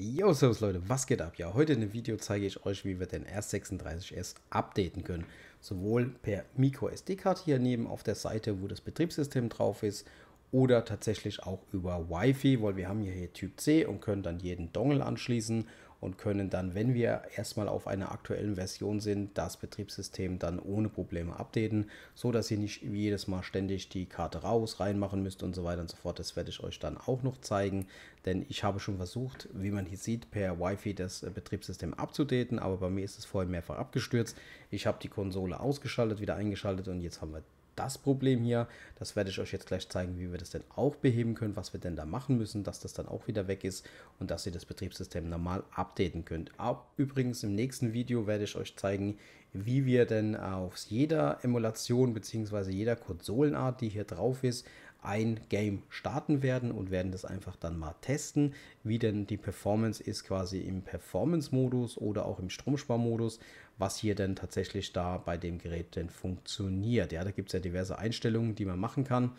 Yo, Servus Leute, was geht ab? Ja, heute in dem Video zeige ich euch, wie wir den R36S updaten können. Sowohl per microsd karte hier neben auf der Seite, wo das Betriebssystem drauf ist, oder tatsächlich auch über Wi-Fi, weil wir haben hier, hier Typ C und können dann jeden Dongle anschließen und können dann, wenn wir erstmal auf einer aktuellen Version sind, das Betriebssystem dann ohne Probleme updaten, so dass ihr nicht jedes Mal ständig die Karte raus, reinmachen müsst und so weiter und so fort. Das werde ich euch dann auch noch zeigen, denn ich habe schon versucht, wie man hier sieht, per Wi-Fi das äh, Betriebssystem abzudaten, aber bei mir ist es vorher mehrfach abgestürzt. Ich habe die Konsole ausgeschaltet, wieder eingeschaltet und jetzt haben wir das Problem hier. Das werde ich euch jetzt gleich zeigen, wie wir das denn auch beheben können, was wir denn da machen müssen, dass das dann auch wieder weg ist und dass ihr das Betriebssystem normal updaten könnt. Auch übrigens im nächsten Video werde ich euch zeigen, wie wir denn auf jeder Emulation bzw. jeder Konsolenart, die hier drauf ist, ein Game starten werden und werden das einfach dann mal testen, wie denn die Performance ist quasi im Performance-Modus oder auch im Stromsparmodus, was hier denn tatsächlich da bei dem Gerät denn funktioniert. Ja, da gibt es ja diverse Einstellungen, die man machen kann.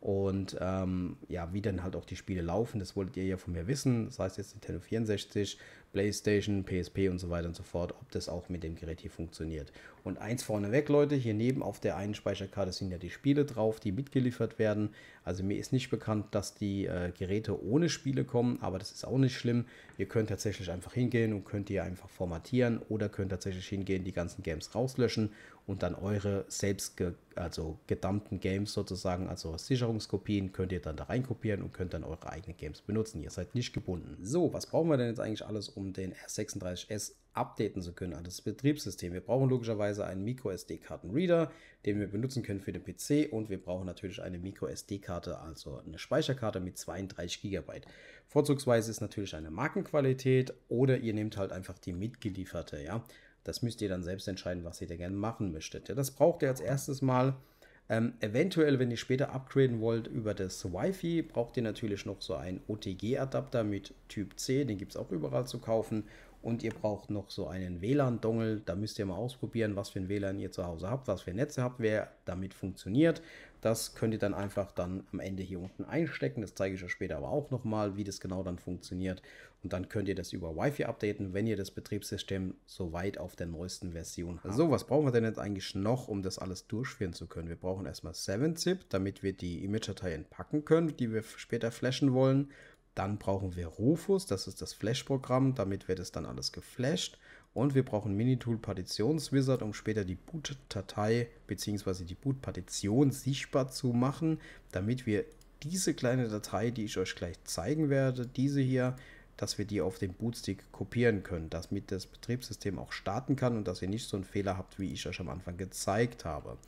Und ähm, ja, wie dann halt auch die Spiele laufen, das wolltet ihr ja von mir wissen. Das heißt jetzt Nintendo 64 PlayStation, PSP und so weiter und so fort, ob das auch mit dem Gerät hier funktioniert. Und eins vorneweg, Leute, hier neben auf der einen Speicherkarte sind ja die Spiele drauf, die mitgeliefert werden. Also mir ist nicht bekannt, dass die äh, Geräte ohne Spiele kommen, aber das ist auch nicht schlimm. Ihr könnt tatsächlich einfach hingehen und könnt ihr einfach formatieren oder könnt tatsächlich hingehen, die ganzen Games rauslöschen und dann eure selbst ge also gedumpten Games sozusagen, also Sicherungskopien, könnt ihr dann da reinkopieren und könnt dann eure eigenen Games benutzen. Ihr seid nicht gebunden. So, was brauchen wir denn jetzt eigentlich alles, um um den R36S updaten zu können an das Betriebssystem. Wir brauchen logischerweise einen MicroSD-Kartenreader, den wir benutzen können für den PC und wir brauchen natürlich eine MicroSD-Karte, also eine Speicherkarte mit 32 GB. Vorzugsweise ist natürlich eine Markenqualität oder ihr nehmt halt einfach die mitgelieferte, ja. Das müsst ihr dann selbst entscheiden, was ihr da gerne machen möchtet. Ja, das braucht ihr als erstes mal ähm, eventuell, wenn ihr später upgraden wollt über das Wi-Fi, braucht ihr natürlich noch so einen OTG-Adapter mit Typ C, den gibt es auch überall zu kaufen. Und ihr braucht noch so einen WLAN-Dongle. Da müsst ihr mal ausprobieren, was für ein WLAN ihr zu Hause habt, was für Netze habt, wer damit funktioniert. Das könnt ihr dann einfach dann am Ende hier unten einstecken. Das zeige ich euch später aber auch nochmal, wie das genau dann funktioniert. Und dann könnt ihr das über Wi-Fi updaten, wenn ihr das Betriebssystem soweit auf der neuesten Version habt. So, was brauchen wir denn jetzt eigentlich noch, um das alles durchführen zu können? Wir brauchen erstmal 7-Zip, damit wir die Image-Dateien packen können, die wir später flashen wollen. Dann brauchen wir Rufus, das ist das Flash-Programm, damit wird es dann alles geflasht. Und wir brauchen Minitool Partitionswizard, um später die Boot-Datei bzw. die Boot-Partition sichtbar zu machen, damit wir diese kleine Datei, die ich euch gleich zeigen werde, diese hier, dass wir die auf den Bootstick kopieren können, damit das Betriebssystem auch starten kann und dass ihr nicht so einen Fehler habt, wie ich euch am Anfang gezeigt habe.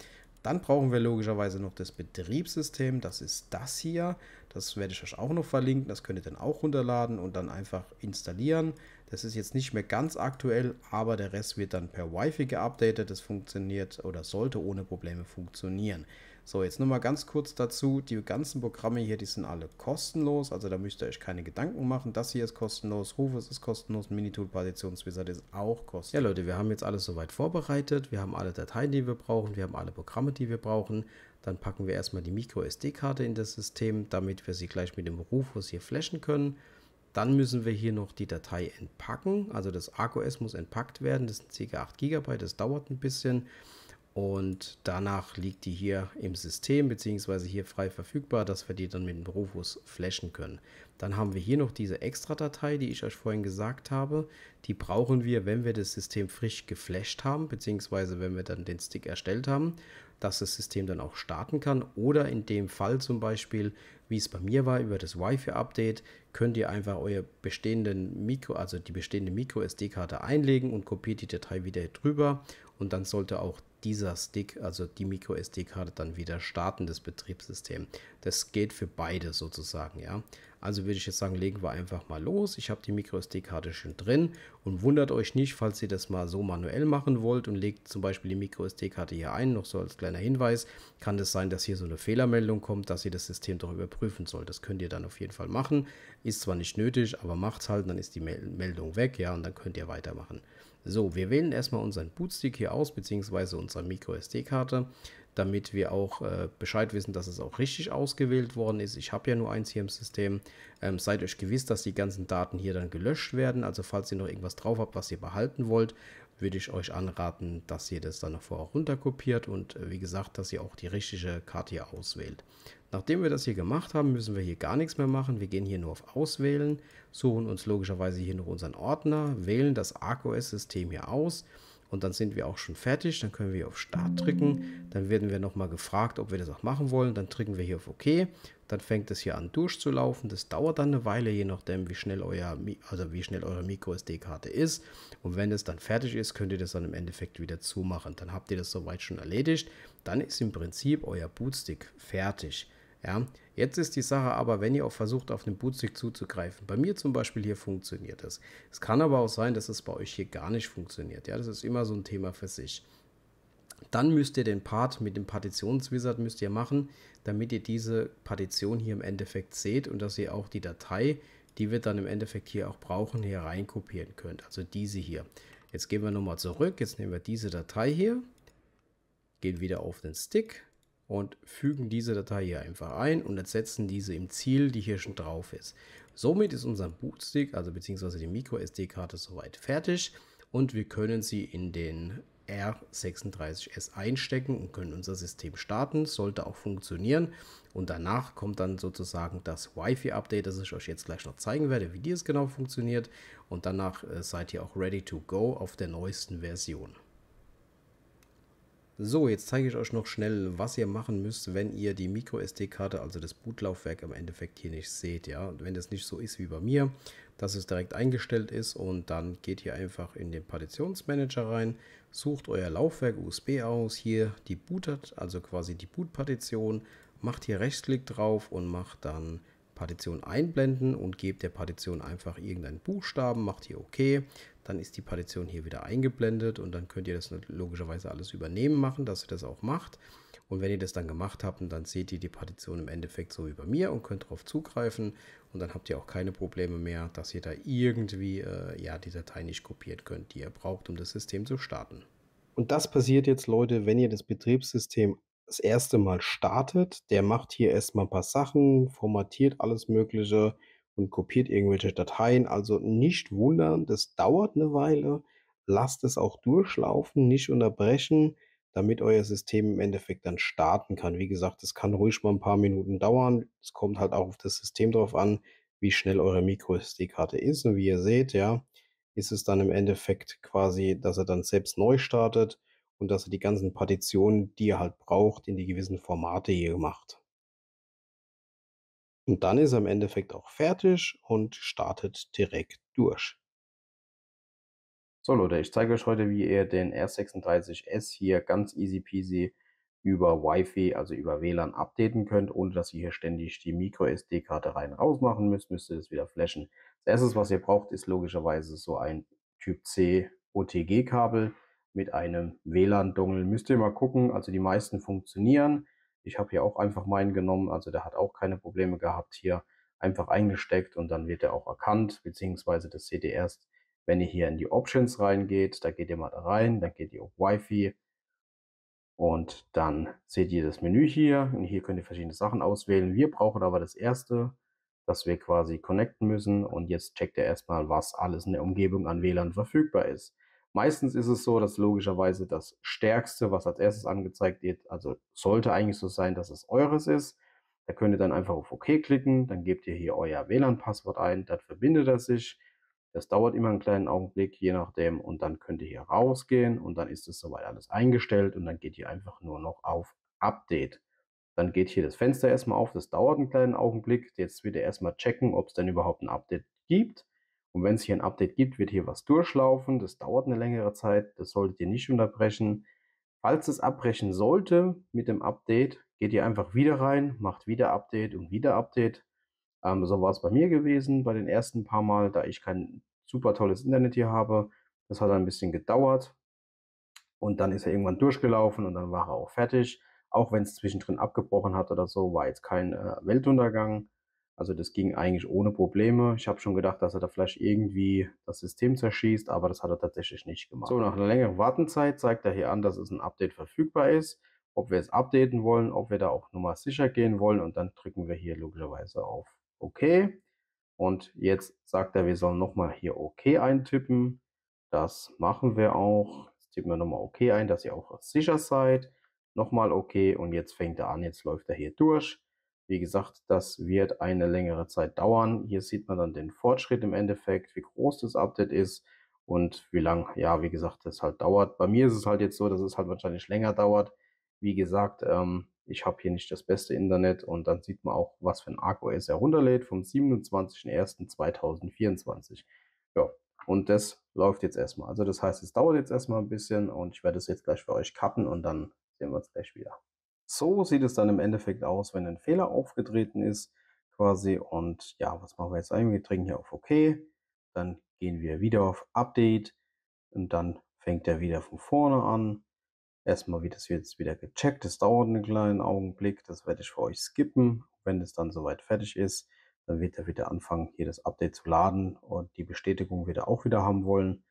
Dann brauchen wir logischerweise noch das Betriebssystem, das ist das hier. Das werde ich euch auch noch verlinken, das könnt ihr dann auch runterladen und dann einfach installieren. Das ist jetzt nicht mehr ganz aktuell, aber der Rest wird dann per Wi-Fi geupdatet. Das funktioniert oder sollte ohne Probleme funktionieren. So, jetzt nur mal ganz kurz dazu. Die ganzen Programme hier, die sind alle kostenlos. Also da müsst ihr euch keine Gedanken machen. Das hier ist kostenlos. Rufus ist kostenlos. Minitool Partitionswizard ist auch kostenlos. Ja, Leute, wir haben jetzt alles soweit vorbereitet. Wir haben alle Dateien, die wir brauchen. Wir haben alle Programme, die wir brauchen. Dann packen wir erstmal die Micro-SD-Karte in das System, damit wir sie gleich mit dem Rufus hier flashen können. Dann müssen wir hier noch die Datei entpacken. Also das ArcOS muss entpackt werden. Das sind ca. 8 GB. Das dauert ein bisschen. Und danach liegt die hier im System, bzw. hier frei verfügbar, dass wir die dann mit dem Rufus flashen können. Dann haben wir hier noch diese Extra-Datei, die ich euch vorhin gesagt habe. Die brauchen wir, wenn wir das System frisch geflasht haben, bzw. wenn wir dann den Stick erstellt haben, dass das System dann auch starten kann. Oder in dem Fall zum Beispiel, wie es bei mir war, über das Wi-Fi-Update, könnt ihr einfach eure bestehenden Mikro, also die bestehende Micro-SD-Karte einlegen und kopiert die Datei wieder drüber. Und dann sollte auch die dieser Stick, also die Micro SD-Karte, dann wieder starten, das Betriebssystem. Das geht für beide sozusagen, ja. Also würde ich jetzt sagen, legen wir einfach mal los. Ich habe die Micro SD-Karte schon drin und wundert euch nicht, falls ihr das mal so manuell machen wollt und legt zum Beispiel die Micro SD-Karte hier ein, noch so als kleiner Hinweis, kann es das sein, dass hier so eine Fehlermeldung kommt, dass ihr das System doch überprüfen sollt. Das könnt ihr dann auf jeden Fall machen. Ist zwar nicht nötig, aber macht es halt, dann ist die Meldung weg, ja, und dann könnt ihr weitermachen. So, wir wählen erstmal unseren Bootstick hier aus, beziehungsweise unsere MicroSD-Karte, damit wir auch äh, Bescheid wissen, dass es auch richtig ausgewählt worden ist. Ich habe ja nur eins hier im System. Ähm, seid euch gewiss, dass die ganzen Daten hier dann gelöscht werden. Also falls ihr noch irgendwas drauf habt, was ihr behalten wollt, würde ich euch anraten, dass ihr das dann vorher runterkopiert und äh, wie gesagt, dass ihr auch die richtige Karte hier auswählt. Nachdem wir das hier gemacht haben, müssen wir hier gar nichts mehr machen. Wir gehen hier nur auf Auswählen, suchen uns logischerweise hier noch unseren Ordner, wählen das ArcOS-System hier aus und dann sind wir auch schon fertig. Dann können wir auf Start drücken. Dann werden wir nochmal gefragt, ob wir das auch machen wollen. Dann drücken wir hier auf OK. Dann fängt es hier an durchzulaufen. Das dauert dann eine Weile, je nachdem, wie schnell, euer, also wie schnell eure MicroSD-Karte ist. Und wenn es dann fertig ist, könnt ihr das dann im Endeffekt wieder zumachen. Dann habt ihr das soweit schon erledigt. Dann ist im Prinzip euer Bootstick fertig. Ja, jetzt ist die Sache aber, wenn ihr auch versucht, auf den Bootstick zuzugreifen. Bei mir zum Beispiel hier funktioniert das. Es kann aber auch sein, dass es bei euch hier gar nicht funktioniert. Ja, das ist immer so ein Thema für sich. Dann müsst ihr den Part mit dem Partitionswizard müsst ihr machen, damit ihr diese Partition hier im Endeffekt seht und dass ihr auch die Datei, die wir dann im Endeffekt hier auch brauchen, hier rein kopieren könnt. Also diese hier. Jetzt gehen wir nochmal zurück, jetzt nehmen wir diese Datei hier, gehen wieder auf den Stick und fügen diese Datei hier einfach ein und ersetzen diese im Ziel, die hier schon drauf ist. Somit ist unser Bootstick, also beziehungsweise die Micro SD-Karte soweit fertig und wir können sie in den R36S einstecken und können unser System starten. Sollte auch funktionieren. Und danach kommt dann sozusagen das Wi-Fi-Update, das ich euch jetzt gleich noch zeigen werde, wie dieses genau funktioniert. Und danach äh, seid ihr auch ready to go auf der neuesten Version. So, jetzt zeige ich euch noch schnell, was ihr machen müsst, wenn ihr die MicroSD-Karte, also das Bootlaufwerk im Endeffekt hier nicht seht. Ja? Und wenn das nicht so ist wie bei mir, dass es direkt eingestellt ist und dann geht ihr einfach in den Partitionsmanager rein, sucht euer Laufwerk USB aus, hier die Bootet, also quasi die boot macht hier Rechtsklick drauf und macht dann Partition einblenden und gebt der Partition einfach irgendeinen Buchstaben, macht hier OK, dann ist die Partition hier wieder eingeblendet und dann könnt ihr das logischerweise alles übernehmen machen, dass ihr das auch macht. Und wenn ihr das dann gemacht habt, dann seht ihr die Partition im Endeffekt so wie bei mir und könnt darauf zugreifen. Und dann habt ihr auch keine Probleme mehr, dass ihr da irgendwie äh, ja, die Datei nicht kopiert könnt, die ihr braucht, um das System zu starten. Und das passiert jetzt, Leute, wenn ihr das Betriebssystem das erste Mal startet. Der macht hier erstmal ein paar Sachen, formatiert alles Mögliche und kopiert irgendwelche Dateien. Also nicht wundern, das dauert eine Weile. Lasst es auch durchlaufen, nicht unterbrechen damit euer System im Endeffekt dann starten kann. Wie gesagt, es kann ruhig mal ein paar Minuten dauern. Es kommt halt auch auf das System drauf an, wie schnell eure Micro-SD-Karte ist. Und wie ihr seht, ja, ist es dann im Endeffekt quasi, dass er dann selbst neu startet und dass er die ganzen Partitionen, die er halt braucht, in die gewissen Formate hier macht. Und dann ist er im Endeffekt auch fertig und startet direkt durch. So Leute, ich zeige euch heute, wie ihr den R36S hier ganz easy peasy über Wi-Fi, also über WLAN updaten könnt, ohne dass ihr hier ständig die Micro-SD-Karte rein raus machen müsst, müsst ihr das wieder flashen. Das erste, was ihr braucht, ist logischerweise so ein Typ C OTG-Kabel mit einem WLAN-Dongle. Müsst ihr mal gucken, also die meisten funktionieren. Ich habe hier auch einfach meinen genommen, also der hat auch keine Probleme gehabt hier. Einfach eingesteckt und dann wird er auch erkannt, beziehungsweise das seht ihr erst, wenn ihr hier in die Options reingeht, da geht ihr mal da rein, dann geht ihr auf Wi-Fi und dann seht ihr das Menü hier und hier könnt ihr verschiedene Sachen auswählen. Wir brauchen aber das erste, dass wir quasi connecten müssen und jetzt checkt ihr erstmal, was alles in der Umgebung an WLAN verfügbar ist. Meistens ist es so, dass logischerweise das Stärkste, was als erstes angezeigt wird, also sollte eigentlich so sein, dass es eures ist. Da könnt ihr dann einfach auf OK klicken, dann gebt ihr hier euer WLAN-Passwort ein, dann verbindet er sich. Das dauert immer einen kleinen Augenblick, je nachdem. Und dann könnt ihr hier rausgehen und dann ist es soweit alles eingestellt und dann geht ihr einfach nur noch auf Update. Dann geht hier das Fenster erstmal auf. Das dauert einen kleinen Augenblick. Jetzt wird er erstmal checken, ob es denn überhaupt ein Update gibt. Und wenn es hier ein Update gibt, wird hier was durchlaufen. Das dauert eine längere Zeit. Das solltet ihr nicht unterbrechen. Falls es abbrechen sollte mit dem Update, geht ihr einfach wieder rein, macht wieder Update und wieder Update. Ähm, so war es bei mir gewesen, bei den ersten paar Mal, da ich kein super tolles Internet hier habe. Das hat ein bisschen gedauert. Und dann ist er irgendwann durchgelaufen und dann war er auch fertig. Auch wenn es zwischendrin abgebrochen hat oder so, war jetzt kein äh, Weltuntergang. Also das ging eigentlich ohne Probleme. Ich habe schon gedacht, dass er da vielleicht irgendwie das System zerschießt, aber das hat er tatsächlich nicht gemacht. So, nach einer längeren Wartenzeit zeigt er hier an, dass es ein Update verfügbar ist. Ob wir es updaten wollen, ob wir da auch nochmal sicher gehen wollen und dann drücken wir hier logischerweise auf okay. Und jetzt sagt er, wir sollen nochmal hier OK eintippen. Das machen wir auch. Jetzt tippen wir nochmal OK ein, dass ihr auch sicher seid. Nochmal OK und jetzt fängt er an, jetzt läuft er hier durch. Wie gesagt, das wird eine längere Zeit dauern. Hier sieht man dann den Fortschritt im Endeffekt, wie groß das Update ist und wie lang, ja, wie gesagt, das halt dauert. Bei mir ist es halt jetzt so, dass es halt wahrscheinlich länger dauert. Wie gesagt, ähm, ich habe hier nicht das beste Internet und dann sieht man auch, was für ein ArcOS er runterlädt vom 27.01.2024. Ja, und das läuft jetzt erstmal. Also das heißt, es dauert jetzt erstmal ein bisschen und ich werde es jetzt gleich für euch cutten und dann sehen wir uns gleich wieder. So sieht es dann im Endeffekt aus, wenn ein Fehler aufgetreten ist quasi und ja, was machen wir jetzt eigentlich? Wir drücken hier auf OK, dann gehen wir wieder auf Update und dann fängt er wieder von vorne an erstmal, wie das jetzt wieder gecheckt. Das dauert einen kleinen Augenblick. Das werde ich für euch skippen. Wenn es dann soweit fertig ist, dann wird er wieder anfangen, hier das Update zu laden und die Bestätigung wieder auch wieder haben wollen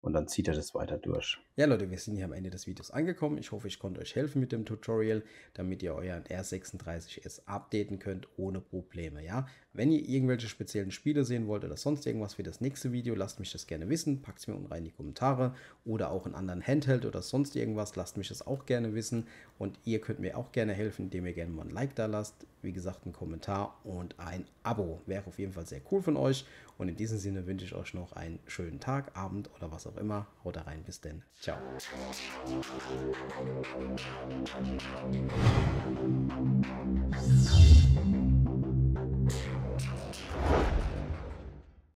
und dann zieht er das weiter durch. Ja, Leute, wir sind hier am Ende des Videos angekommen. Ich hoffe, ich konnte euch helfen mit dem Tutorial, damit ihr euren R36S updaten könnt ohne Probleme, ja? Wenn ihr irgendwelche speziellen Spiele sehen wollt oder sonst irgendwas für das nächste Video, lasst mich das gerne wissen, packt es mir unten rein in die Kommentare oder auch einen anderen Handheld oder sonst irgendwas, lasst mich das auch gerne wissen und ihr könnt mir auch gerne helfen, indem ihr gerne mal ein Like da lasst, wie gesagt, einen Kommentar und ein Abo. Wäre auf jeden Fall sehr cool von euch. Und in diesem Sinne wünsche ich euch noch einen schönen Tag, Abend oder was auch immer. Haut da rein, bis denn. Ciao.